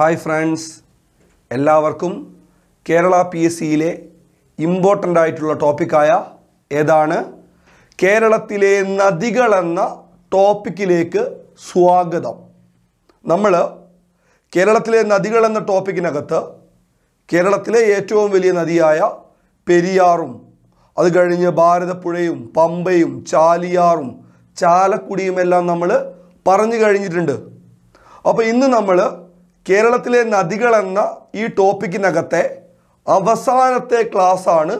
hi friends എല്ലാവർക്കും Kerala P S സിയിലെ important ആയിട്ടുള്ള ടോപ്പിക്കായ ഏതാണ് കേരളത്തിലെ നദികൾ എന്ന ടോപ്പിക്കിലേക്ക് സ്വാഗതം നമ്മൾ കേരളത്തിലെ നദികൾ എന്ന ടോപ്പിക്കിനകത്ത് കേരളത്തിലെ ഏറ്റവും വലിയ നദിയായ പെരിയാറും അത് കഴിഞ്ഞ് ഭാരതപ്പുഴയും പമ്പയും ചാലിയാറും ചാലക്കുടിയുമെല്ലാം നമ്മൾ പറഞ്ഞു കഴിഞ്ഞിട്ടുണ്ട് അപ്പോൾ ഇന്ന് നമ്മൾ കേരളത്തിലെ നദികൾ എന്ന ഈ ടോപ്പിക്കിനകത്തെ അവസാനത്തെ ക്ലാസ്സാണ്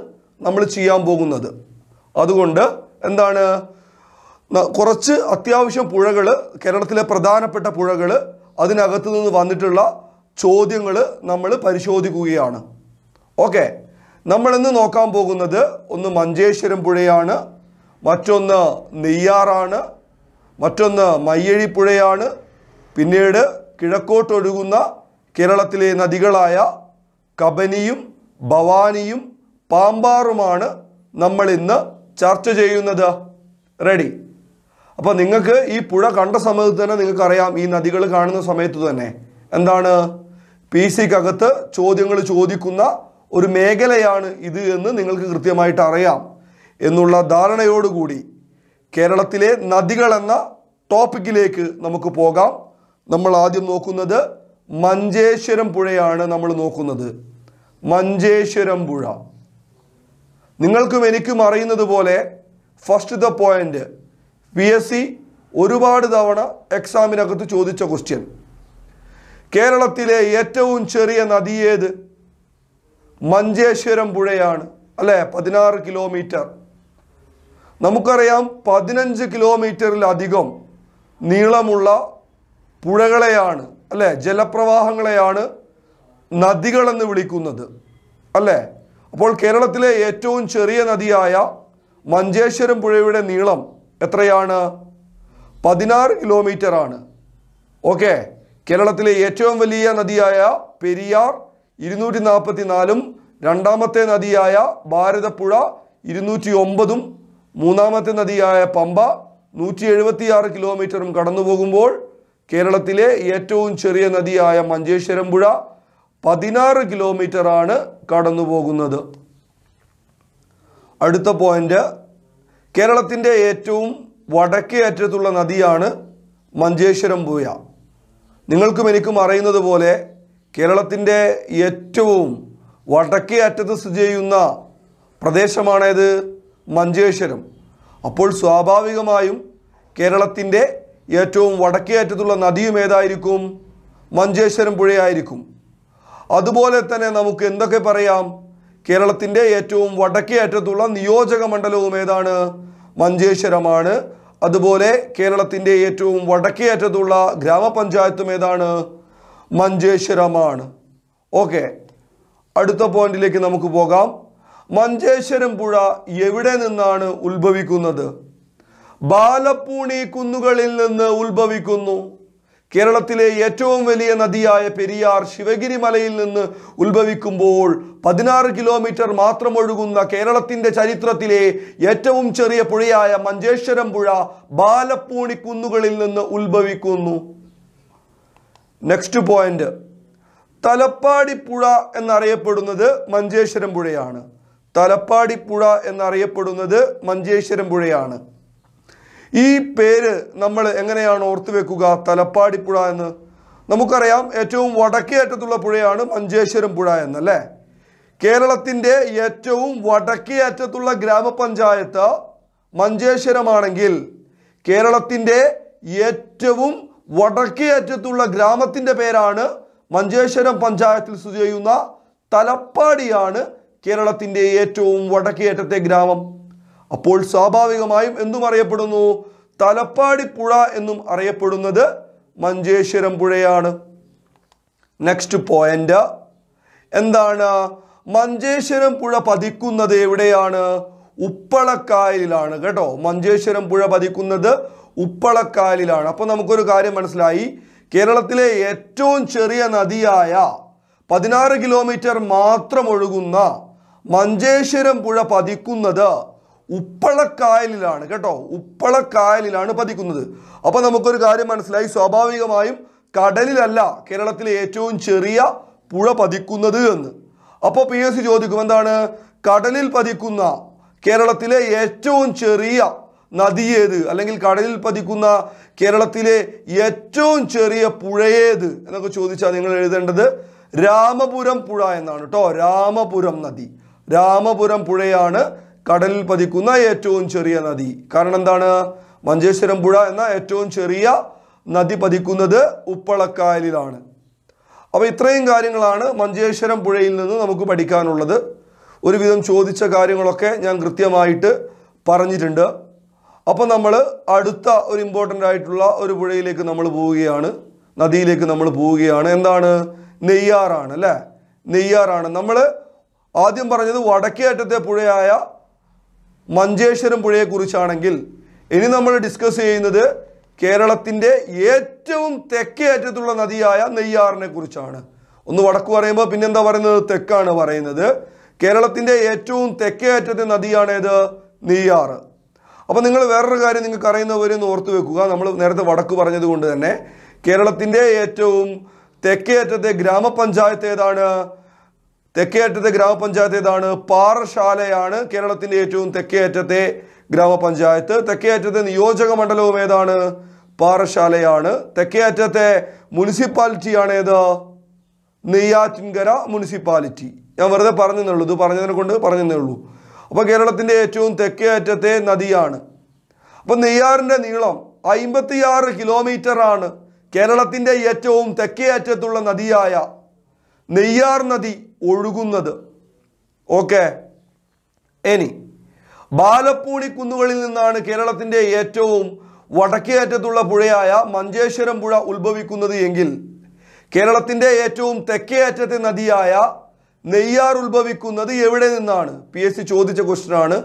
നമ്മൾ ചെയ്യാൻ പോകുന്നത് അതുകൊണ്ട് എന്താണ് കുറച്ച് അത്യാവശ്യം പുഴകൾ കേരളത്തിലെ പ്രധാനപ്പെട്ട പുഴകൾ അതിനകത്തു നിന്ന് വന്നിട്ടുള്ള ചോദ്യങ്ങൾ നമ്മൾ പരിശോധിക്കുകയാണ് ഓക്കെ നമ്മളിന്ന് നോക്കാൻ പോകുന്നത് ഒന്ന് മഞ്ചേശ്വരം പുഴയാണ് മറ്റൊന്ന് നെയ്യാറാണ് മറ്റൊന്ന് മയ്യഴി പുഴയാണ് പിന്നീട് കിഴക്കോട്ടൊഴുകുന്ന കേരളത്തിലെ നദികളായ കബനിയും ഭവാനിയും പാമ്പാറുമാണ് നമ്മൾ ഇന്ന് ചർച്ച ചെയ്യുന്നത് റെഡി അപ്പോൾ നിങ്ങൾക്ക് ഈ പുഴ കണ്ട സമയത്ത് തന്നെ നിങ്ങൾക്കറിയാം ഈ നദികൾ കാണുന്ന സമയത്ത് തന്നെ എന്താണ് പി സിക്കകത്ത് ചോദ്യങ്ങൾ ചോദിക്കുന്ന ഒരു മേഖലയാണ് ഇത് എന്ന് നിങ്ങൾക്ക് കൃത്യമായിട്ട് അറിയാം എന്നുള്ള ധാരണയോടുകൂടി കേരളത്തിലെ നദികൾ എന്ന ടോപ്പിക്കിലേക്ക് നമുക്ക് പോകാം നമ്മൾ ആദ്യം നോക്കുന്നത് മഞ്ചേശ്വരം പുഴയാണ് നമ്മൾ നോക്കുന്നത് മഞ്ചേശ്വരം പുഴ നിങ്ങൾക്കും എനിക്കും അറിയുന്നത് പോലെ first the point P S C ഒരുപാട് തവണ എക്സാമിനകത്ത് ചോദിച്ച ക്വസ്റ്റ്യൻ കേരളത്തിലെ ഏറ്റവും ചെറിയ നദി ഏത് മഞ്ചേശ്വരം പുഴയാണ് അല്ലേ പതിനാറ് കിലോമീറ്റർ നമുക്കറിയാം പതിനഞ്ച് കിലോമീറ്ററിലധികം നീളമുള്ള പുഴകളെയാണ് അല്ലേ ജലപ്രവാഹങ്ങളെയാണ് നദികളെന്ന് വിളിക്കുന്നത് അല്ലേ അപ്പോൾ കേരളത്തിലെ ഏറ്റവും ചെറിയ നദിയായ മഞ്ചേശ്വരം പുഴയുടെ നീളം എത്രയാണ് പതിനാറ് കിലോമീറ്റർ ആണ് ഓക്കെ കേരളത്തിലെ ഏറ്റവും വലിയ നദിയായ പെരിയാർ ഇരുന്നൂറ്റി നാൽപ്പത്തി നാലും രണ്ടാമത്തെ നദിയായ ഭാരതപ്പുഴ ഇരുന്നൂറ്റി ഒമ്പതും മൂന്നാമത്തെ നദിയായ പമ്പ നൂറ്റി എഴുപത്തിയാറ് കിലോമീറ്ററും കടന്നു പോകുമ്പോൾ കേരളത്തിലെ ഏറ്റവും ചെറിയ നദിയായ മഞ്ചേശ്വരം പുഴ പതിനാറ് ആണ് കടന്നു പോകുന്നത് അടുത്ത പോയിന്റ് കേരളത്തിൻ്റെ ഏറ്റവും വടക്കേ അറ്റത്തുള്ള നദിയാണ് മഞ്ചേശ്വരം പുഴ നിങ്ങൾക്കും എനിക്കും അറിയുന്നത് പോലെ കേരളത്തിൻ്റെ ഏറ്റവും വടക്കേ അറ്റത്ത് സ്ഥിതി ചെയ്യുന്ന പ്രദേശമാണേത് മഞ്ചേശ്വരം അപ്പോൾ സ്വാഭാവികമായും കേരളത്തിൻ്റെ ഏറ്റവും വടക്കേ അറ്റത്തുള്ള നദിയും ഏതായിരിക്കും മഞ്ചേശ്വരം പുഴയായിരിക്കും അതുപോലെ തന്നെ നമുക്ക് എന്തൊക്കെ പറയാം കേരളത്തിൻ്റെ ഏറ്റവും വടക്കേ അറ്റത്തുള്ള നിയോജക മണ്ഡലവും ഏതാണ് മഞ്ചേശ്വരമാണ് അതുപോലെ കേരളത്തിൻ്റെ ഏറ്റവും വടക്കേ അറ്റത്തുള്ള ഗ്രാമപഞ്ചായത്തും ഏതാണ് മഞ്ചേശ്വരമാണ് ഓക്കെ അടുത്ത പോയിന്റിലേക്ക് നമുക്ക് പോകാം മഞ്ചേശ്വരം പുഴ എവിടെ നിന്നാണ് ഉത്ഭവിക്കുന്നത് ബാലപ്പൂണി കുന്നുകളിൽ നിന്ന് ഉത്ഭവിക്കുന്നു കേരളത്തിലെ ഏറ്റവും വലിയ നദിയായ പെരിയാർ ശിവഗിരി മലയിൽ നിന്ന് ഉത്ഭവിക്കുമ്പോൾ പതിനാറ് കിലോമീറ്റർ മാത്രം ഒഴുകുന്ന കേരളത്തിൻ്റെ ചരിത്രത്തിലെ ഏറ്റവും ചെറിയ പുഴയായ മഞ്ചേശ്വരം പുഴ ബാലപ്പൂണി കുന്നുകളിൽ നിന്ന് ഉത്ഭവിക്കുന്നു നെക്സ്റ്റ് പോയിന്റ് തലപ്പാടി പുഴ എന്നറിയപ്പെടുന്നത് മഞ്ചേശ്വരം പുഴയാണ് തലപ്പാടി പുഴ എന്നറിയപ്പെടുന്നത് മഞ്ചേശ്വരം പുഴയാണ് ഈ പേര് നമ്മൾ എങ്ങനെയാണ് ഓർത്തു വെക്കുക തലപ്പാടിപ്പുഴ എന്ന് നമുക്കറിയാം ഏറ്റവും വടക്കേ അറ്റത്തുള്ള പുഴയാണ് മഞ്ചേശ്വരം പുഴ എന്നല്ലേ കേരളത്തിൻ്റെ ഏറ്റവും വടക്കേ അറ്റത്തുള്ള ഗ്രാമപഞ്ചായത്ത് മഞ്ചേശ്വരമാണെങ്കിൽ കേരളത്തിൻ്റെ ഏറ്റവും വടക്കേ അറ്റത്തുള്ള ഗ്രാമത്തിൻ്റെ പേരാണ് മഞ്ചേശ്വരം പഞ്ചായത്തിൽ സ്ഥിതി ചെയ്യുന്ന തലപ്പാടിയാണ് കേരളത്തിൻ്റെ ഏറ്റവും വടക്കേ അറ്റത്തെ ഗ്രാമം അപ്പോൾ സ്വാഭാവികമായും എന്തും അറിയപ്പെടുന്നു തലപ്പാടിപ്പുഴ എന്നും അറിയപ്പെടുന്നത് മഞ്ചേശ്വരം പുഴയാണ് നെക്സ്റ്റ് പോയിന്റ് എന്താണ് മഞ്ചേശ്വരം പുഴ പതിക്കുന്നത് എവിടെയാണ് ഉപ്പളക്കായലിലാണ് കേട്ടോ മഞ്ചേശ്വരം പുഴ പതിക്കുന്നത് ഉപ്പളക്കായലിലാണ് അപ്പോൾ നമുക്കൊരു കാര്യം മനസ്സിലായി കേരളത്തിലെ ഏറ്റവും ചെറിയ നദിയായ പതിനാറ് കിലോമീറ്റർ മാത്രം ഒഴുകുന്ന മഞ്ചേശ്വരം പുഴ പതിക്കുന്നത് ഉപ്പളക്കായലിലാണ് കേട്ടോ ഉപ്പളക്കായലിലാണ് പതിക്കുന്നത് അപ്പോൾ നമുക്കൊരു കാര്യം മനസ്സിലായി സ്വാഭാവികമായും കടലിലല്ല കേരളത്തിലെ ഏറ്റവും ചെറിയ പുഴ പതിക്കുന്നത് എന്ന് അപ്പോൾ പി എസ് സി ചോദിക്കും എന്താണ് കടലിൽ പതിക്കുന്ന കേരളത്തിലെ ഏറ്റവും ചെറിയ നദി ഏത് അല്ലെങ്കിൽ കടലിൽ പതിക്കുന്ന കേരളത്തിലെ ഏറ്റവും ചെറിയ പുഴയേത് എന്നൊക്കെ ചോദിച്ചാൽ നിങ്ങൾ എഴുതേണ്ടത് രാമപുരം പുഴ എന്നാണ് കേട്ടോ രാമപുരം നദി രാമപുരം പുഴയാണ് കടലിൽ പതിക്കുന്ന ഏറ്റവും ചെറിയ നദി കാരണം എന്താണ് മഞ്ചേശ്വരം പുഴ എന്ന ഏറ്റവും ചെറിയ നദി പതിക്കുന്നത് ഉപ്പളക്കായലിലാണ് അപ്പോൾ ഇത്രയും കാര്യങ്ങളാണ് മഞ്ചേശ്വരം പുഴയിൽ നിന്ന് നമുക്ക് പഠിക്കാനുള്ളത് ഒരുവിധം ചോദിച്ച കാര്യങ്ങളൊക്കെ ഞാൻ കൃത്യമായിട്ട് പറഞ്ഞിട്ടുണ്ട് അപ്പോൾ നമ്മൾ അടുത്ത ഒരു ഇമ്പോർട്ടൻ്റ് ആയിട്ടുള്ള ഒരു പുഴയിലേക്ക് നമ്മൾ പോവുകയാണ് നദിയിലേക്ക് നമ്മൾ പോവുകയാണ് എന്താണ് നെയ്യാറാണ് അല്ലേ നെയ്യാറാണ് നമ്മൾ ആദ്യം പറഞ്ഞത് വടക്കേ അറ്റത്തെ പുഴയായ മഞ്ചേശ്വരം പുഴയെക്കുറിച്ചാണെങ്കിൽ ഇനി നമ്മൾ ഡിസ്കസ് ചെയ്യുന്നത് കേരളത്തിൻ്റെ ഏറ്റവും തെക്കേ അറ്റത്തുള്ള നദിയായ നെയ്യാറിനെ കുറിച്ചാണ് ഒന്ന് വടക്ക് പറയുമ്പോൾ പിന്നെന്താ പറയുന്നത് തെക്കാണ് പറയുന്നത് കേരളത്തിൻ്റെ ഏറ്റവും തെക്കേ അറ്റത്തെ നദിയാണേത് നെയ്യാറ് അപ്പോൾ നിങ്ങൾ വേറൊരു കാര്യം നിങ്ങൾക്ക് അറിയുന്നവരെന്ന് ഓർത്ത് വെക്കുക നമ്മൾ നേരത്തെ വടക്ക് പറഞ്ഞതുകൊണ്ട് തന്നെ കേരളത്തിൻ്റെ ഏറ്റവും തെക്കേ അറ്റത്തെ ഗ്രാമപഞ്ചായത്ത് ഏതാണ് അറ്റത്തെ ഗ്രാമപഞ്ചായത്ത് ഏതാണ് പാറശാലയാണ് കേരളത്തിന്റെ ഏറ്റവും അറ്റത്തെ ഗ്രാമപഞ്ചായത്ത് അറ്റത്തെ നിയോജക മണ്ഡലവും ഏതാണ് പാറശാലയാണ് തെക്കേയറ്റത്തെ മുനിസിപ്പാലിറ്റിയാണ് ഏത് നെയ്യാറ്റിൻകര മുനിസിപ്പാലിറ്റി ഞാൻ വെറുതെ പറഞ്ഞെന്നുള്ളൂ ഇത് പറഞ്ഞതിനെ കൊണ്ട് പറഞ്ഞതേ ഉള്ളൂ അപ്പോൾ കേരളത്തിന്റെ ഏറ്റവും തെക്കേ അറ്റത്തെ നദിയാണ് അപ്പോൾ നെയ്യാറിന്റെ നീളം അയിമ്പത്തിയാറ് ആണ് കേരളത്തിന്റെ ഏറ്റവും തെക്കേ അറ്റത്തുള്ള നദിയായ നെയ്യാർ നദി ഒഴുകുന്നത് ഓക്കെ ഇനി ബാലപ്പൂണി കുന്നുകളിൽ നിന്നാണ് കേരളത്തിൻ്റെ ഏറ്റവും വടക്കേ അറ്റത്തുള്ള പുഴയായ മഞ്ചേശ്വരം പുഴ ഉത്ഭവിക്കുന്നത് എങ്കിൽ കേരളത്തിൻ്റെ ഏറ്റവും തെക്കേ അറ്റത്തെ നദിയായ നെയ്യാർ ഉത്ഭവിക്കുന്നത് എവിടെ നിന്നാണ് പി എസ് സി ചോദിച്ച ക്വസ്റ്റനാണ്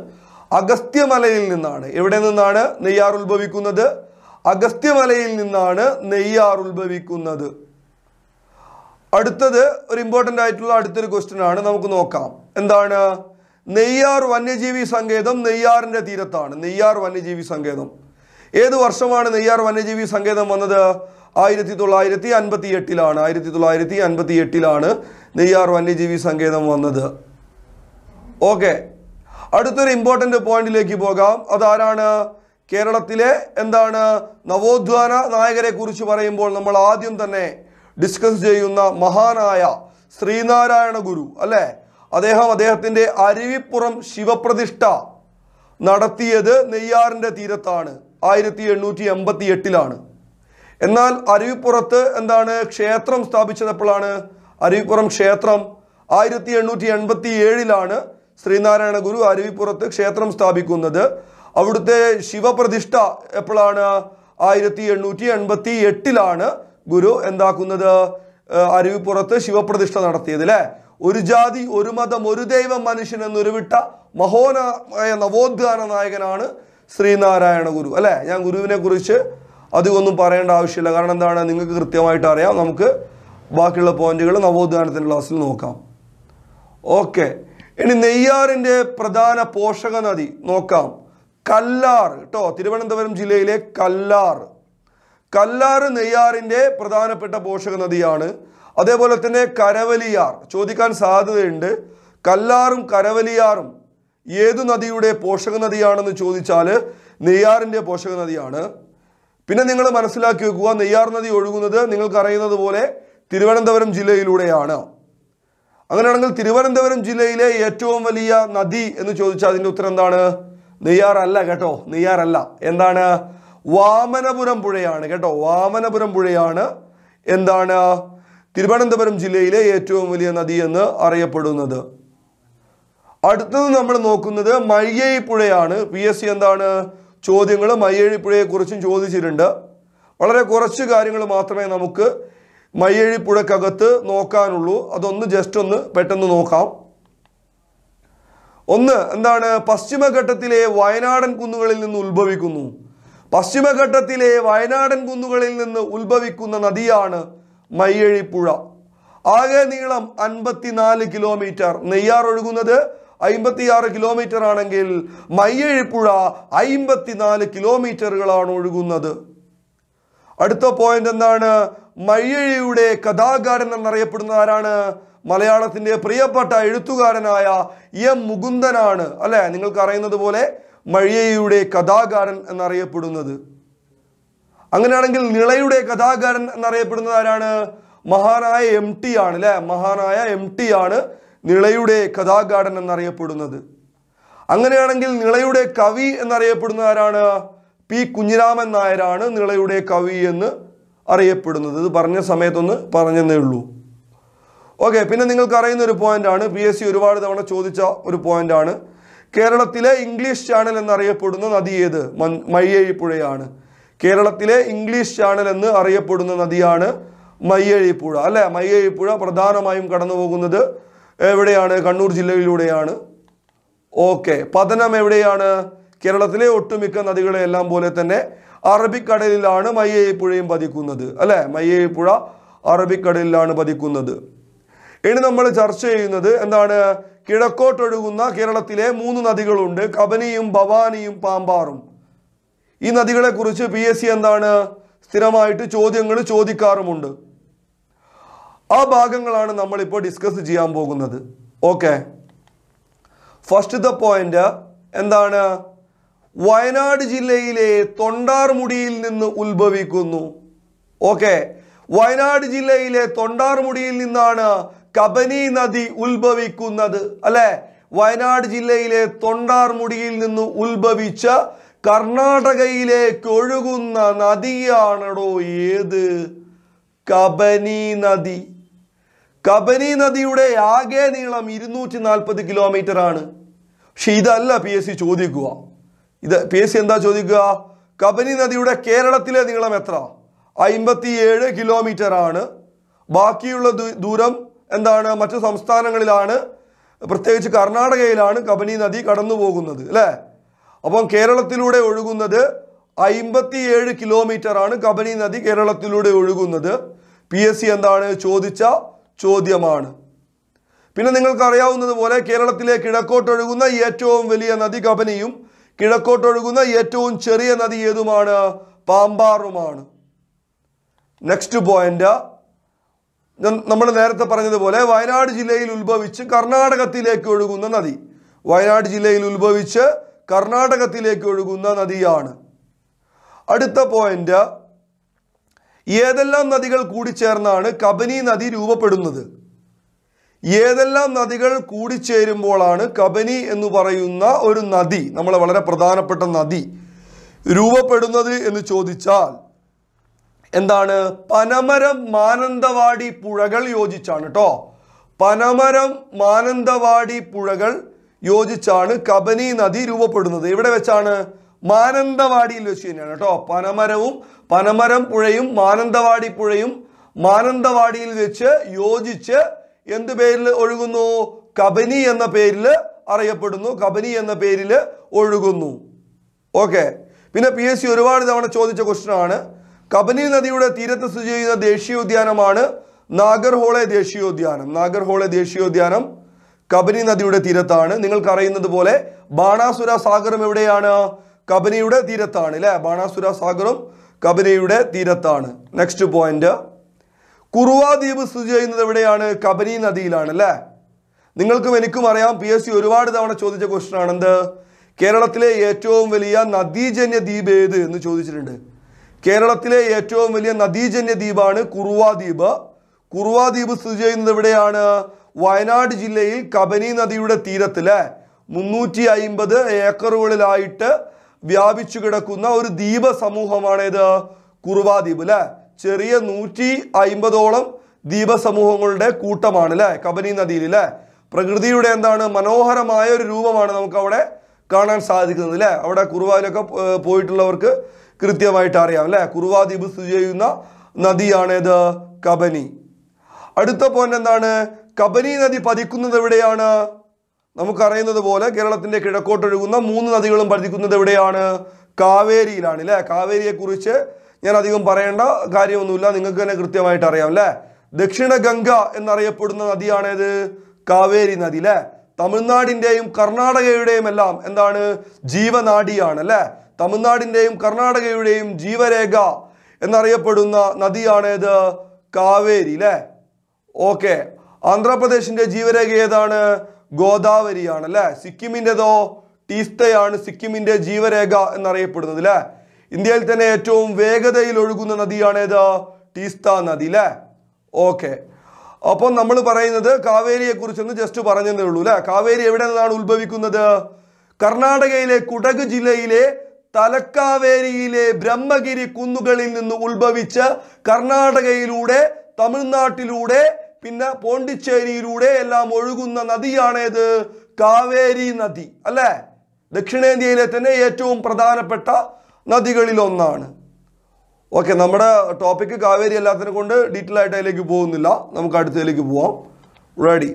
അഗസ്ത്യമലയിൽ നിന്നാണ് എവിടെ നിന്നാണ് നെയ്യാർ ഉത്ഭവിക്കുന്നത് അഗസ്ത്യമലയിൽ നിന്നാണ് നെയ്യാർ ഉത്ഭവിക്കുന്നത് അടുത്തത് ഒരു ഇമ്പോർട്ടൻ്റ് ആയിട്ടുള്ള അടുത്തൊരു ക്വസ്റ്റ്യൻ ആണ് നമുക്ക് നോക്കാം എന്താണ് നെയ്യാർ വന്യജീവി സങ്കേതം നെയ്യാറിൻ്റെ തീരത്താണ് നെയ്യാർ വന്യജീവി സങ്കേതം ഏത് വർഷമാണ് നെയ്യാർ വന്യജീവി സങ്കേതം വന്നത് ആയിരത്തി തൊള്ളായിരത്തി അൻപത്തി എട്ടിലാണ് ആയിരത്തി തൊള്ളായിരത്തി അൻപത്തി എട്ടിലാണ് നെയ്യാർ വന്യജീവി സങ്കേതം വന്നത് ഓക്കെ അടുത്തൊരു ഇമ്പോർട്ടൻ്റ് പോയിന്റിലേക്ക് പോകാം അതാരാണ് കേരളത്തിലെ എന്താണ് നവോദ്വാന നായകരെ കുറിച്ച് പറയുമ്പോൾ നമ്മൾ ആദ്യം തന്നെ ഡിസ്കസ് ചെയ്യുന്ന മഹാനായ ശ്രീനാരായണ ഗുരു അല്ലേ അദ്ദേഹം അദ്ദേഹത്തിൻ്റെ അരുവിപ്പുറം ശിവപ്രതിഷ്ഠ നടത്തിയത് നെയ്യാറിൻ്റെ തീരത്താണ് ആയിരത്തി എണ്ണൂറ്റി എൺപത്തി എട്ടിലാണ് എന്നാൽ അരുവിപ്പുറത്ത് എന്താണ് ക്ഷേത്രം സ്ഥാപിച്ചതപ്പോഴാണ് അരുവിപ്പുറം ക്ഷേത്രം ആയിരത്തി എണ്ണൂറ്റി എൺപത്തി ഏഴിലാണ് ശ്രീനാരായണ ഗുരു അരുവിപ്പുറത്ത് ക്ഷേത്രം സ്ഥാപിക്കുന്നത് അവിടുത്തെ ശിവപ്രതിഷ്ഠ എപ്പോഴാണ് ആയിരത്തി എണ്ണൂറ്റി എൺപത്തി എട്ടിലാണ് ഗുരു എന്താക്കുന്നത് അരുവിപ്പുറത്ത് ശിവപ്രതിഷ്ഠ നടത്തിയത് അല്ലേ ഒരു ജാതി ഒരു മതം ഒരു ദൈവം മനുഷ്യൻ എന്നുരുവിട്ട മഹോനായ നവോത്ഥാന നായകനാണ് ശ്രീനാരായണ ഗുരു അല്ലേ ഞാൻ ഗുരുവിനെ കുറിച്ച് അധികമൊന്നും പറയേണ്ട ആവശ്യമില്ല കാരണം എന്താണ് നിങ്ങൾക്ക് കൃത്യമായിട്ട് അറിയാം നമുക്ക് ബാക്കിയുള്ള പോയിന്റുകൾ നവോത്ഥാനത്തിൻ്റെ ക്ലാസ്സിൽ നോക്കാം ഓക്കെ ഇനി നെയ്യാറിൻ്റെ പ്രധാന പോഷക നദി നോക്കാം കല്ലാർ കേട്ടോ തിരുവനന്തപുരം ജില്ലയിലെ കല്ലാർ കല്ലാറ് നെയ്യാറിൻ്റെ പ്രധാനപ്പെട്ട പോഷക നദിയാണ് അതേപോലെ തന്നെ കരവലിയാർ ചോദിക്കാൻ സാധ്യതയുണ്ട് കല്ലാറും കരവലിയാറും ഏതു നദിയുടെ പോഷക നദിയാണെന്ന് ചോദിച്ചാൽ നെയ്യാറിൻ്റെ പോഷക നദിയാണ് പിന്നെ നിങ്ങൾ മനസ്സിലാക്കി വെക്കുക നെയ്യാർ നദി ഒഴുകുന്നത് നിങ്ങൾക്കറിയുന്നത് പോലെ തിരുവനന്തപുരം ജില്ലയിലൂടെയാണ് അങ്ങനെയാണെങ്കിൽ തിരുവനന്തപുരം ജില്ലയിലെ ഏറ്റവും വലിയ നദി എന്ന് ചോദിച്ചാൽ അതിൻ്റെ ഉത്തരം എന്താണ് നെയ്യാറല്ല കേട്ടോ നെയ്യാറല്ല എന്താണ് വാമനപുരം പുഴയാണ് കേട്ടോ വാമനപുരം പുഴയാണ് എന്താണ് തിരുവനന്തപുരം ജില്ലയിലെ ഏറ്റവും വലിയ നദി എന്ന് അറിയപ്പെടുന്നത് അടുത്തത് നമ്മൾ നോക്കുന്നത് മയ്യഴി പുഴയാണ് പി എസ് സി എന്താണ് ചോദ്യങ്ങൾ മയ്യഴി പുഴയെക്കുറിച്ചും ചോദിച്ചിട്ടുണ്ട് വളരെ കുറച്ച് കാര്യങ്ങൾ മാത്രമേ നമുക്ക് മയ്യഴി പുഴക്കകത്ത് നോക്കാനുള്ളൂ അതൊന്ന് ജസ്റ്റ് ഒന്ന് പെട്ടെന്ന് നോക്കാം ഒന്ന് എന്താണ് പശ്ചിമഘട്ടത്തിലെ വയനാടൻ കുന്നുകളിൽ നിന്ന് ഉത്ഭവിക്കുന്നു പശ്ചിമഘട്ടത്തിലെ വയനാടൻ കുന്നുകളിൽ നിന്ന് ഉത്ഭവിക്കുന്ന നദിയാണ് മയ്യഴിപ്പുഴ ആകെ നീളം അൻപത്തിനാല് കിലോമീറ്റർ നെയ്യാർ ഒഴുകുന്നത് അയിമ്പത്തിയാറ് കിലോമീറ്റർ ആണെങ്കിൽ മയ്യഴിപ്പുഴ അയിമ്പത്തിനാല് കിലോമീറ്ററുകളാണ് ഒഴുകുന്നത് അടുത്ത പോയിന്റ് എന്താണ് മയ്യഴിയുടെ കഥാകാരൻ എന്നറിയപ്പെടുന്ന ആരാണ് മലയാളത്തിന്റെ പ്രിയപ്പെട്ട എഴുത്തുകാരനായ എം മുകുന്ദനാണ് അല്ലേ അറിയുന്നത് പോലെ മഴിയയുടെ കഥാകാരൻ എന്നറിയപ്പെടുന്നത് അങ്ങനെയാണെങ്കിൽ നിളയുടെ കഥാകാരൻ എന്നറിയപ്പെടുന്നത് ആരാണ് മഹാനായ എം ടി ആണ് അല്ലെ മഹാനായ എം ടി ആണ് നിളയുടെ കഥാകാരൻ എന്നറിയപ്പെടുന്നത് അങ്ങനെയാണെങ്കിൽ നിളയുടെ കവി എന്നറിയപ്പെടുന്ന ആരാണ് പി കുഞ്ഞിരാമൻ നായരാണ് നിളയുടെ കവി എന്ന് അറിയപ്പെടുന്നത് ഇത് പറഞ്ഞ സമയത്തൊന്ന് പറഞ്ഞെന്നേ ഉള്ളൂ ഓക്കെ പിന്നെ നിങ്ങൾക്ക് അറിയുന്ന ഒരു പോയിന്റാണ് പി എസ് സി ഒരുപാട് തവണ ചോദിച്ച ഒരു പോയിന്റാണ് കേരളത്തിലെ ഇംഗ്ലീഷ് ചാനൽ എന്നറിയപ്പെടുന്ന നദി ഏത് മയ്യഴിപ്പുഴയാണ് കേരളത്തിലെ ഇംഗ്ലീഷ് ചാനൽ എന്ന് അറിയപ്പെടുന്ന നദിയാണ് മയ്യഴിപ്പുഴ അല്ലെ മയ്യഴിപ്പുഴ പ്രധാനമായും കടന്നു പോകുന്നത് എവിടെയാണ് കണ്ണൂർ ജില്ലയിലൂടെയാണ് ഓക്കെ പതനം എവിടെയാണ് കേരളത്തിലെ ഒട്ടുമിക്ക നദികളെല്ലാം പോലെ തന്നെ അറബിക്കടലിലാണ് മയ്യഴിപ്പുഴയും പതിക്കുന്നത് അല്ലെ മയ്യഴിപ്പുഴ അറബിക്കടലിലാണ് പതിക്കുന്നത് ഇനി നമ്മൾ ചർച്ച ചെയ്യുന്നത് എന്താണ് കിഴക്കോട്ടൊഴുകുന്ന കേരളത്തിലെ മൂന്ന് നദികളുണ്ട് കബനിയും ഭവാനിയും പാമ്പാറും ഈ നദികളെക്കുറിച്ച് പി എസ് സി എന്താണ് സ്ഥിരമായിട്ട് ചോദ്യങ്ങൾ ചോദിക്കാറുമുണ്ട് ആ ഭാഗങ്ങളാണ് നമ്മളിപ്പോൾ ഡിസ്കസ് ചെയ്യാൻ പോകുന്നത് ഓക്കെ ഫസ്റ്റ് ദ പോയിന്റ് എന്താണ് വയനാട് ജില്ലയിലെ തൊണ്ടാർമുടിയിൽ നിന്ന് ഉത്ഭവിക്കുന്നു ഓക്കെ വയനാട് ജില്ലയിലെ തൊണ്ടാർമുടിയിൽ നിന്നാണ് കബനി നദി ഉത്ഭവിക്കുന്നത് അല്ലെ വയനാട് ജില്ലയിലെ തൊണ്ടാർമുടിയിൽ നിന്ന് ഉത്ഭവിച്ച കർണാടകയിലേക്ക് ഒഴുകുന്ന നദിയാണടോ ഏത് കബനി നദി കബനി നദിയുടെ ആകെ നീളം ഇരുന്നൂറ്റി നാൽപ്പത് കിലോമീറ്റർ ആണ് പക്ഷെ ഇതല്ല പി എസ് സി ചോദിക്കുക ഇത് പി എസ് സി എന്താ ചോദിക്കുക കബനി നദിയുടെ കേരളത്തിലെ നീളം എത്ര ഏഴ് കിലോമീറ്റർ ആണ് ബാക്കിയുള്ള ദൂരം എന്താണ് മറ്റു സംസ്ഥാനങ്ങളിലാണ് പ്രത്യേകിച്ച് കർണാടകയിലാണ് കബനി നദി കടന്നു പോകുന്നത് അല്ലേ അപ്പം കേരളത്തിലൂടെ ഒഴുകുന്നത് അയിമ്പത്തിയേഴ് ആണ് കബനി നദി കേരളത്തിലൂടെ ഒഴുകുന്നത് പി എസ് സി എന്താണ് ചോദിച്ച ചോദ്യമാണ് പിന്നെ അറിയാവുന്നത് പോലെ കേരളത്തിലെ കിഴക്കോട്ടൊഴുകുന്ന ഏറ്റവും വലിയ നദി കബനിയും കിഴക്കോട്ടൊഴുകുന്ന ഏറ്റവും ചെറിയ നദി ഏതുമാണ് പാമ്പാറുമാണ് നെക്സ്റ്റ് പോയിന്റ് നമ്മൾ നേരത്തെ പറഞ്ഞതുപോലെ വയനാട് ജില്ലയിൽ ഉത്ഭവിച്ച് കർണാടകത്തിലേക്ക് ഒഴുകുന്ന നദി വയനാട് ജില്ലയിൽ ഉത്ഭവിച്ച് കർണാടകത്തിലേക്ക് ഒഴുകുന്ന നദിയാണ് അടുത്ത പോയിന്റ് ഏതെല്ലാം നദികൾ കൂടിച്ചേർന്നാണ് കബനി നദി രൂപപ്പെടുന്നത് ഏതെല്ലാം നദികൾ കൂടിച്ചേരുമ്പോഴാണ് കബനി എന്ന് പറയുന്ന ഒരു നദി നമ്മളെ വളരെ പ്രധാനപ്പെട്ട നദി രൂപപ്പെടുന്നത് എന്ന് ചോദിച്ചാൽ എന്താണ് പനമരം മാനന്തവാടി പുഴകൾ യോജിച്ചാണ് കേട്ടോ പനമരം മാനന്തവാടി പുഴകൾ യോജിച്ചാണ് കബനി നദി രൂപപ്പെടുന്നത് ഇവിടെ വെച്ചാണ് മാനന്തവാടിയിൽ വെച്ച് തന്നെയാണ് കേട്ടോ പനമരവും പനമരം പുഴയും മാനന്തവാടി പുഴയും മാനന്തവാടിയിൽ വെച്ച് യോജിച്ച് എന്ത് പേരിൽ ഒഴുകുന്നു കബനി എന്ന പേരിൽ അറിയപ്പെടുന്നു കബനി എന്ന പേരിൽ ഒഴുകുന്നു ഓക്കെ പിന്നെ പി ഒരുപാട് തവണ ചോദിച്ച ക്വസ്റ്റ്യൻ ആണ് കബനി നദിയുടെ തീരത്ത് സ്ഥിതി ചെയ്യുന്ന ദേശീയോദ്യാനമാണ് നാഗർഹോളെ ദേശീയോദ്യാനം നാഗർഹോളെ ദേശീയോദ്യാനം കബനി നദിയുടെ തീരത്താണ് നിങ്ങൾക്ക് അറിയുന്നത് പോലെ ബാണാസുര സാഗറും എവിടെയാണ് കബനിയുടെ തീരത്താണ് അല്ലെ ബാണാസുര സാഗറും കബനിയുടെ തീരത്താണ് നെക്സ്റ്റ് പോയിന്റ് കുറുവ ദ്വീപ് സ്ഥിതി ചെയ്യുന്നത് എവിടെയാണ് കബനി നദിയിലാണ് അല്ലെ നിങ്ങൾക്കും എനിക്കും അറിയാം പി എസ് സി ഒരുപാട് തവണ ചോദിച്ച ക്വസ്റ്റൻ ആണെന്ത് കേരളത്തിലെ ഏറ്റവും വലിയ നദീജന്യ ദ്വീപ് ഏത് എന്ന് ചോദിച്ചിട്ടുണ്ട് കേരളത്തിലെ ഏറ്റവും വലിയ നദീജന്യ ദ്വീപാണ് കുറുവാദ്വീപ് ദ്വീപ് സ്ഥിതി ചെയ്യുന്നത് എവിടെയാണ് വയനാട് ജില്ലയിൽ കബനി നദിയുടെ തീരത്തിലെ മുന്നൂറ്റി അയിമ്പത് ഏക്കറുകളിലായിട്ട് വ്യാപിച്ചു കിടക്കുന്ന ഒരു ദ്വീപ കുറുവാ ദ്വീപ് അല്ലെ ചെറിയ നൂറ്റി അയിമ്പതോളം ദ്വീപ സമൂഹങ്ങളുടെ കൂട്ടമാണ് അല്ലെ കബനി നദിയിൽ അല്ലെ പ്രകൃതിയുടെ എന്താണ് മനോഹരമായ ഒരു രൂപമാണ് നമുക്ക് അവിടെ കാണാൻ സാധിക്കുന്നത് അല്ലെ അവിടെ കുറുവായിലൊക്കെ പോയിട്ടുള്ളവർക്ക് കൃത്യമായിട്ട് അറിയാം അല്ലെ കുറുവാദ്വീപ് സ്ഥിതി ചെയ്യുന്ന നദിയാണേത് കബനി അടുത്ത പോയിന്റ് എന്താണ് കബനി നദി പതിക്കുന്നത് എവിടെയാണ് നമുക്കറിയുന്നത് പോലെ കേരളത്തിന്റെ കിഴക്കോട്ടൊഴുകുന്ന മൂന്ന് നദികളും പതിക്കുന്നത് എവിടെയാണ് കാവേരിയിലാണ് അല്ലേ കുറിച്ച് ഞാൻ അധികം പറയേണ്ട കാര്യമൊന്നുമില്ല നിങ്ങൾക്ക് തന്നെ കൃത്യമായിട്ട് അറിയാം അല്ലേ ദക്ഷിണ ഗംഗ എന്നറിയപ്പെടുന്ന നദിയാണേത് കാവേരി നദി അല്ലേ തമിഴ്നാടിന്റെയും കർണാടകയുടെയും എല്ലാം എന്താണ് ജീവനാടിയാണ് അല്ലേ തമിഴ്നാടിൻ്റെയും കർണാടകയുടെയും ജീവരേഖ എന്നറിയപ്പെടുന്ന നദിയാണേത് കാവേരി അല്ലേ ഓക്കെ ആന്ധ്രാപ്രദേശിൻ്റെ ജീവരേഖ ഏതാണ് ഗോദാവരിയാണ് അല്ലേ സിക്കിമിൻ്റെതോ ടീസ്തയാണ് സിക്കിമിൻ്റെ ജീവരേഖ എന്നറിയപ്പെടുന്നത് അല്ലേ ഇന്ത്യയിൽ തന്നെ ഏറ്റവും വേഗതയിൽ ഒഴുകുന്ന നദിയാണേത് ടീസ്ത നദി അല്ലേ ഓക്കെ അപ്പം നമ്മൾ പറയുന്നത് കാവേരിയെ കുറിച്ചൊന്ന് ജസ്റ്റ് പറഞ്ഞതേ ഉള്ളൂ അല്ലേ കാവേരി എവിടെ നിന്നാണ് ഉത്ഭവിക്കുന്നത് കർണാടകയിലെ കുടക് ജില്ലയിലെ തലക്കാവേരിയിലെ ബ്രഹ്മഗിരി കുന്നുകളിൽ നിന്ന് ഉത്ഭവിച്ച് കർണാടകയിലൂടെ തമിഴ്നാട്ടിലൂടെ പിന്നെ പോണ്ടിച്ചേരിയിലൂടെ എല്ലാം ഒഴുകുന്ന നദിയാണേത് കാവേരി നദി അല്ലേ ദക്ഷിണേന്ത്യയിലെ തന്നെ ഏറ്റവും പ്രധാനപ്പെട്ട നദികളിൽ ഒന്നാണ് ഓക്കെ നമ്മുടെ ടോപ്പിക്ക് കാവേരി അല്ലാത്തതിനെ കൊണ്ട് ഡീറ്റെയിൽ ആയിട്ട് അതിലേക്ക് പോകുന്നില്ല നമുക്ക് അടുത്തതിലേക്ക് പോവാം റെഡി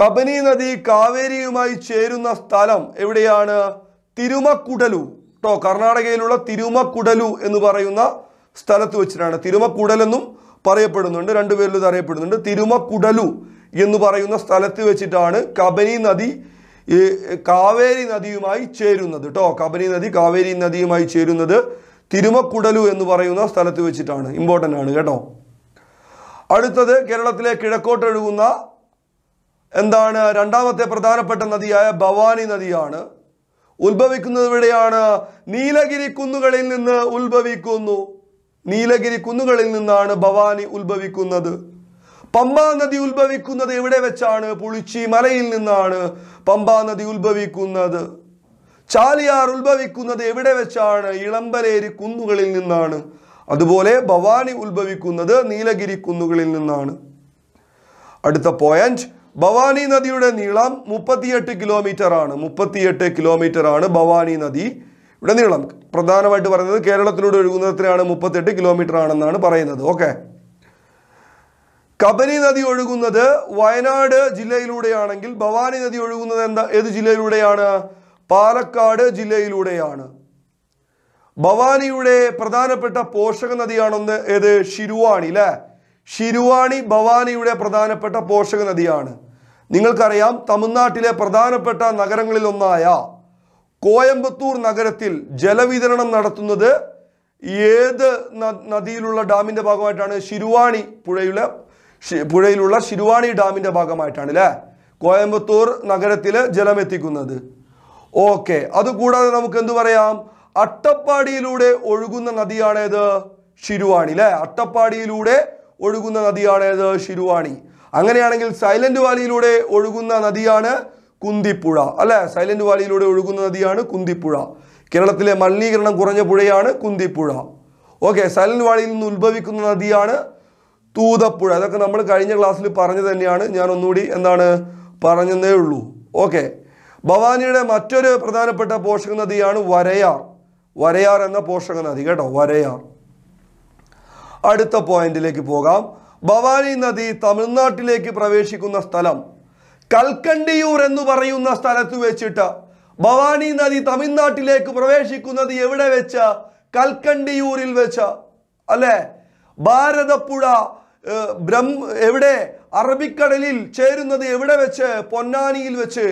കബനി നദി കാവേരിയുമായി ചേരുന്ന സ്ഥലം എവിടെയാണ് തിരുമക്കുടലു കേട്ടോ കർണാടകയിലുള്ള തിരുമക്കുടലു എന്ന് പറയുന്ന സ്ഥലത്ത് വെച്ചിട്ടാണ് തിരുമക്കുടലെന്നും പറയപ്പെടുന്നുണ്ട് രണ്ടുപേരിൽ ഇത് അറിയപ്പെടുന്നുണ്ട് തിരുമക്കുടലു എന്ന് പറയുന്ന സ്ഥലത്ത് വെച്ചിട്ടാണ് കബനി നദി കാവേരി നദിയുമായി ചേരുന്നത് കേട്ടോ കബനി നദി കാവേരി നദിയുമായി ചേരുന്നത് തിരുമക്കുടലു എന്ന് പറയുന്ന സ്ഥലത്ത് വെച്ചിട്ടാണ് ഇമ്പോർട്ടൻ്റ് ആണ് കേട്ടോ അടുത്തത് കേരളത്തിലെ കിഴക്കോട്ടൊഴുകുന്ന എന്താണ് രണ്ടാമത്തെ പ്രധാനപ്പെട്ട നദിയായ ഭവാനി നദിയാണ് ഉത്ഭവിക്കുന്നതിവിടെയാണ് നീലഗിരി കുന്നുകളിൽ നിന്ന് ഉത്ഭവിക്കുന്നു നീലഗിരി കുന്നുകളിൽ നിന്നാണ് ഭവാനി ഉത്ഭവിക്കുന്നത് പമ്പാ നദി ഉത്ഭവിക്കുന്നത് എവിടെ വെച്ചാണ് പുളിച്ചി മലയിൽ നിന്നാണ് പമ്പാ നദി ഉത്ഭവിക്കുന്നത് ചാലിയാർ ഉത്ഭവിക്കുന്നത് എവിടെ വെച്ചാണ് ഇളമ്പലേരി കുന്നുകളിൽ നിന്നാണ് അതുപോലെ ഭവാനി ഉത്ഭവിക്കുന്നത് നീലഗിരി കുന്നുകളിൽ നിന്നാണ് അടുത്ത പോയിന്റ് ഭവാനി നദിയുടെ നീളം മുപ്പത്തിയെട്ട് കിലോമീറ്റർ ആണ് മുപ്പത്തിയെട്ട് കിലോമീറ്റർ ആണ് ഭവാനി നദി ഇവിടെ നീളം പ്രധാനമായിട്ട് പറയുന്നത് കേരളത്തിലൂടെ ഒഴുകുന്നതിനാണ് മുപ്പത്തെട്ട് കിലോമീറ്റർ ആണെന്നാണ് പറയുന്നത് ഓക്കെ കബനി നദി ഒഴുകുന്നത് വയനാട് ജില്ലയിലൂടെയാണെങ്കിൽ ഭവാനി നദി ഒഴുകുന്നത് എന്താ ഏത് ജില്ലയിലൂടെയാണ് പാലക്കാട് ജില്ലയിലൂടെയാണ് ഭവാനിയുടെ പ്രധാനപ്പെട്ട പോഷക നദിയാണൊന്ന് ഏത് ശിരുവാണി അല്ലേ ശിരുവാണി ഭവാനിയുടെ പ്രധാനപ്പെട്ട പോഷക നദിയാണ് നിങ്ങൾക്കറിയാം തമിഴ്നാട്ടിലെ പ്രധാനപ്പെട്ട നഗരങ്ങളിലൊന്നായ കോയമ്പത്തൂർ നഗരത്തിൽ ജലവിതരണം നടത്തുന്നത് ഏത് നദിയിലുള്ള ഡാമിൻ്റെ ഭാഗമായിട്ടാണ് ശിരുവാണി പുഴയിലെ പുഴയിലുള്ള ശിരുവാണി ഡാമിൻ്റെ ഭാഗമായിട്ടാണ് അല്ലേ കോയമ്പത്തൂർ നഗരത്തിൽ ജലമെത്തിക്കുന്നത് ഓക്കെ അതുകൂടാതെ നമുക്ക് എന്തു പറയാം അട്ടപ്പാടിയിലൂടെ ഒഴുകുന്ന നദിയാണേത് ശിരുവാണി അല്ലേ അട്ടപ്പാടിയിലൂടെ ഒഴുകുന്ന നദിയാണ് ഏത് ശിരുവാണി അങ്ങനെയാണെങ്കിൽ സൈലന്റ് വാലിയിലൂടെ ഒഴുകുന്ന നദിയാണ് കുന്തിപ്പുഴ അല്ലെ സൈലന്റ് വാലിയിലൂടെ ഒഴുകുന്ന നദിയാണ് കുന്തിപ്പുഴ കേരളത്തിലെ മലിനീകരണം കുറഞ്ഞ പുഴയാണ് കുന്തിപ്പുഴ ഓക്കെ സൈലന്റ് വാലിയിൽ നിന്ന് ഉത്ഭവിക്കുന്ന നദിയാണ് തൂതപ്പുഴ അതൊക്കെ നമ്മൾ കഴിഞ്ഞ ക്ലാസ്സിൽ പറഞ്ഞു തന്നെയാണ് ഞാൻ ഒന്നുകൂടി എന്താണ് പറഞ്ഞതേ ഉള്ളൂ ഓക്കെ ഭവാനിയുടെ മറ്റൊരു പ്രധാനപ്പെട്ട പോഷക നദിയാണ് വരയാർ വരയാർ എന്ന പോഷക നദി കേട്ടോ വരയാർ അടുത്ത പോയിന്റിലേക്ക് പോകാം ഭവാനി നദി തമിഴ്നാട്ടിലേക്ക് പ്രവേശിക്കുന്ന സ്ഥലം കൽക്കണ്ടിയൂർ എന്ന് പറയുന്ന സ്ഥലത്ത് വെച്ചിട്ട് ഭവാനി നദി തമിഴ്നാട്ടിലേക്ക് പ്രവേശിക്കുന്നത് എവിടെ വെച്ച കൽക്കണ്ടിയൂരിൽ വെച്ച അല്ലേ ഭാരതപ്പുഴ ബ്രഹ്മ എവിടെ അറബിക്കടലിൽ ചേരുന്നത് എവിടെ വെച്ച് പൊന്നാനിയിൽ വെച്ച്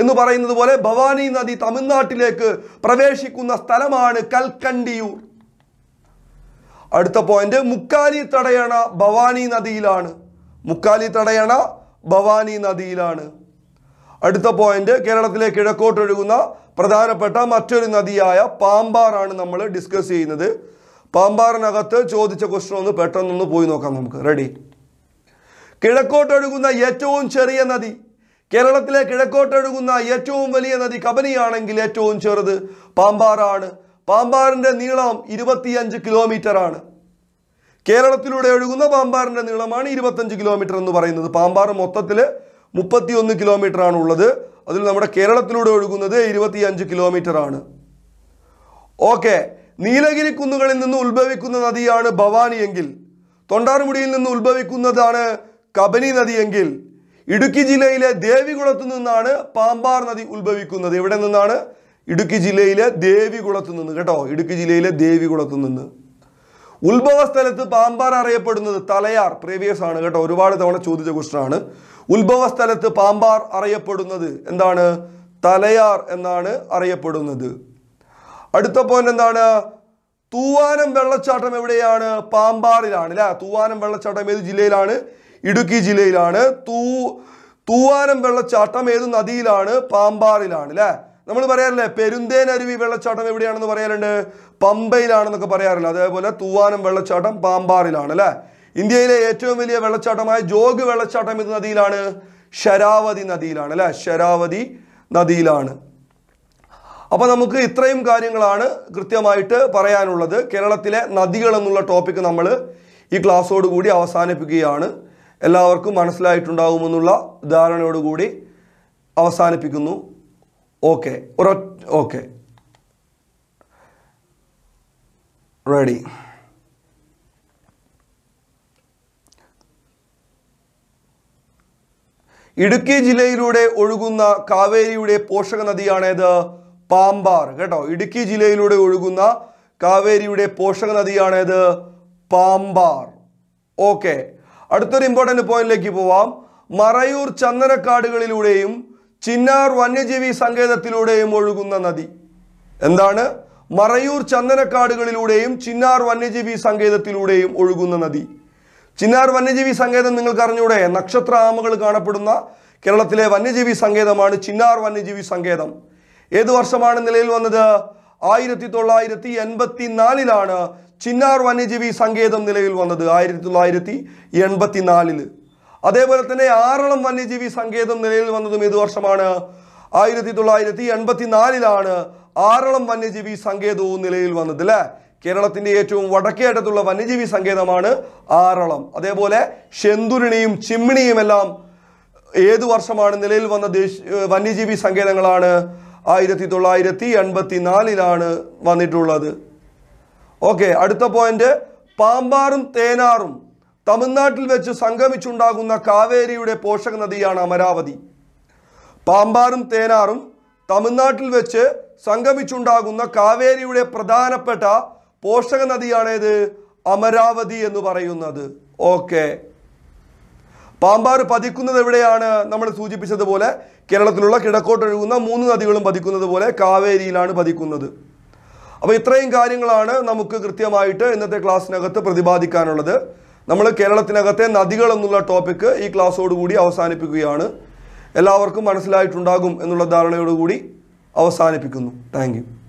എന്ന് പറയുന്നത് പോലെ ഭവാനി നദി തമിഴ്നാട്ടിലേക്ക് പ്രവേശിക്കുന്ന സ്ഥലമാണ് കൽക്കണ്ടിയൂർ അടുത്ത പോയിന്റ് മുക്കാലി തടയണ ഭവാനി നദിയിലാണ് മുക്കാലി തടയണ ഭവാനി നദിയിലാണ് അടുത്ത പോയിന്റ് കേരളത്തിലെ കിഴക്കോട്ടൊഴുകുന്ന പ്രധാനപ്പെട്ട മറ്റൊരു നദിയായ പാമ്പാറാണ് നമ്മൾ ഡിസ്കസ് ചെയ്യുന്നത് പാമ്പാറിനകത്ത് ചോദിച്ച ക്വസ്റ്റൻ ഒന്ന് പെട്ടെന്നൊന്ന് പോയി നോക്കാം നമുക്ക് റെഡി കിഴക്കോട്ടൊഴുകുന്ന ഏറ്റവും ചെറിയ നദി കേരളത്തിലെ കിഴക്കോട്ടൊഴുകുന്ന ഏറ്റവും വലിയ നദി കബനിയാണെങ്കിൽ ഏറ്റവും ചെറുത് പാമ്പാറാണ് പാമ്പാറിൻ്റെ നീളം ഇരുപത്തിയഞ്ച് കിലോമീറ്റർ ആണ് കേരളത്തിലൂടെ ഒഴുകുന്ന പാമ്പാറിൻ്റെ നീളമാണ് ഇരുപത്തഞ്ച് കിലോമീറ്റർ എന്ന് പറയുന്നത് പാമ്പാർ മൊത്തത്തിൽ മുപ്പത്തിയൊന്ന് കിലോമീറ്റർ ആണ് ഉള്ളത് അതിൽ നമ്മുടെ കേരളത്തിലൂടെ ഒഴുകുന്നത് ഇരുപത്തിയഞ്ച് കിലോമീറ്റർ ആണ് ഓക്കെ നീലഗിരി കുന്നുകളിൽ നിന്ന് ഉത്ഭവിക്കുന്ന നദിയാണ് ഭവാനിയെങ്കിൽ തൊണ്ടാർമുടിയിൽ നിന്ന് ഉത്ഭവിക്കുന്നതാണ് കബനി നദിയെങ്കിൽ ഇടുക്കി ജില്ലയിലെ ദേവികുളത്തു നിന്നാണ് പാമ്പാർ നദി ഉത്ഭവിക്കുന്നത് എവിടെ നിന്നാണ് ഇടുക്കി ജില്ലയിലെ ദേവികുളത്ത് നിന്ന് കേട്ടോ ഇടുക്കി ജില്ലയിലെ ദേവികുളത്ത് നിന്ന് സ്ഥലത്ത് പാമ്പാർ അറിയപ്പെടുന്നത് തലയാർ പ്രീവിയസ് ആണ് കേട്ടോ ഒരുപാട് തവണ ചോദിച്ച ക്വസ്റ്റനാണ് സ്ഥലത്ത് പാമ്പാർ അറിയപ്പെടുന്നത് എന്താണ് തലയാർ എന്നാണ് അറിയപ്പെടുന്നത് അടുത്ത പോയിന്റ് എന്താണ് തൂവാനം വെള്ളച്ചാട്ടം എവിടെയാണ് പാമ്പാറിലാണ് അല്ലേ തൂവാനം വെള്ളച്ചാട്ടം ഏത് ജില്ലയിലാണ് ഇടുക്കി ജില്ലയിലാണ് തൂ തൂവാനം വെള്ളച്ചാട്ടം ഏത് നദിയിലാണ് പാമ്പാറിലാണ് അല്ലേ നമ്മൾ പറയാറില്ലേ പെരുന്തേനരുവി വെള്ളച്ചാട്ടം എവിടെയാണെന്ന് പറയാറുണ്ട് പമ്പയിലാണെന്നൊക്കെ പറയാറില്ല അതേപോലെ തൂവാനം വെള്ളച്ചാട്ടം പാമ്പാറിലാണ് അല്ലേ ഇന്ത്യയിലെ ഏറ്റവും വലിയ വെള്ളച്ചാട്ടമായ ജോഗ് വെള്ളച്ചാട്ടം ഇത് നദിയിലാണ് ശരാവതി നദിയിലാണ് അല്ലെ ശരാവതി നദിയിലാണ് അപ്പോൾ നമുക്ക് ഇത്രയും കാര്യങ്ങളാണ് കൃത്യമായിട്ട് പറയാനുള്ളത് കേരളത്തിലെ നദികൾ എന്നുള്ള ടോപ്പിക് നമ്മൾ ഈ ക്ലാസ്സോട് കൂടി അവസാനിപ്പിക്കുകയാണ് എല്ലാവർക്കും മനസ്സിലായിട്ടുണ്ടാകുമെന്നുള്ള ധാരണയോടുകൂടി അവസാനിപ്പിക്കുന്നു ഓക്കെ ഒരൊ ഓക്കെ റെഡി ഇടുക്കി ജില്ലയിലൂടെ ഒഴുകുന്ന കാവേരിയുടെ പോഷക നദിയാണേത് പാമ്പാർ കേട്ടോ ഇടുക്കി ജില്ലയിലൂടെ ഒഴുകുന്ന കാവേരിയുടെ പോഷക നദിയാണേത് പാമ്പാർ ഓക്കെ അടുത്തൊരു ഇമ്പോർട്ടൻ്റ് പോയിന്റിലേക്ക് പോവാം മറയൂർ ചന്ദനക്കാടുകളിലൂടെയും ചിന്നാർ വന്യജീവി സങ്കേതത്തിലൂടെയും ഒഴുകുന്ന നദി എന്താണ് മറയൂർ ചന്ദനക്കാടുകളിലൂടെയും ചിന്നാർ വന്യജീവി സങ്കേതത്തിലൂടെയും ഒഴുകുന്ന നദി ചിന്നാർ വന്യജീവി സങ്കേതം നിങ്ങൾക്ക് അറിഞ്ഞൂടെ നക്ഷത്ര ആമകൾ കാണപ്പെടുന്ന കേരളത്തിലെ വന്യജീവി സങ്കേതമാണ് ചിന്നാർ വന്യജീവി സങ്കേതം ഏത് വർഷമാണ് നിലയിൽ വന്നത് ആയിരത്തി തൊള്ളായിരത്തി എൺപത്തി നാലിലാണ് ചിന്നാർ വന്യജീവി സങ്കേതം നിലയിൽ വന്നത് ആയിരത്തി തൊള്ളായിരത്തി എൺപത്തി നാലില് അതേപോലെ തന്നെ ആറളം വന്യജീവി സങ്കേതം നിലയിൽ വന്നതും ഏത് വർഷമാണ് ആയിരത്തി തൊള്ളായിരത്തി എൺപത്തി നാലിലാണ് ആറളം വന്യജീവി സങ്കേതവും നിലയിൽ വന്നത് അല്ലേ കേരളത്തിന്റെ ഏറ്റവും വടക്കേ അറ്റത്തുള്ള വന്യജീവി സങ്കേതമാണ് ആറളം അതേപോലെ ശെന്തുരണിയും ചിമ്മിണിയും എല്ലാം ഏത് വർഷമാണ് നിലയിൽ വന്ന ദേശീയ വന്യജീവി സങ്കേതങ്ങളാണ് ആയിരത്തി തൊള്ളായിരത്തി എൺപത്തി നാലിലാണ് വന്നിട്ടുള്ളത് ഓക്കെ അടുത്ത പോയിന്റ് പാമ്പാറും തേനാറും തമിഴ്നാട്ടിൽ വെച്ച് സംഗമിച്ചുണ്ടാകുന്ന കാവേരിയുടെ പോഷക നദിയാണ് അമരാവതി പാമ്പാറും തേനാറും തമിഴ്നാട്ടിൽ വെച്ച് സംഗമിച്ചുണ്ടാകുന്ന കാവേരിയുടെ പ്രധാനപ്പെട്ട പോഷക നദിയാണേത് അമരാവതി എന്ന് പറയുന്നത് ഓക്കെ പാമ്പാർ പതിക്കുന്നത് എവിടെയാണ് നമ്മൾ സൂചിപ്പിച്ചതുപോലെ കേരളത്തിലുള്ള കിടക്കോട്ടൊഴുകുന്ന മൂന്ന് നദികളും പതിക്കുന്നത് പോലെ കാവേരിയിലാണ് പതിക്കുന്നത് അപ്പോൾ ഇത്രയും കാര്യങ്ങളാണ് നമുക്ക് കൃത്യമായിട്ട് ഇന്നത്തെ ക്ലാസ്സിനകത്ത് പ്രതിപാദിക്കാനുള്ളത് നമ്മൾ കേരളത്തിനകത്തെ നദികൾ എന്നുള്ള ടോപ്പിക്ക് ഈ ക്ലാസ്സോടുകൂടി അവസാനിപ്പിക്കുകയാണ് എല്ലാവർക്കും മനസ്സിലായിട്ടുണ്ടാകും എന്നുള്ള ധാരണയോടുകൂടി അവസാനിപ്പിക്കുന്നു താങ്ക്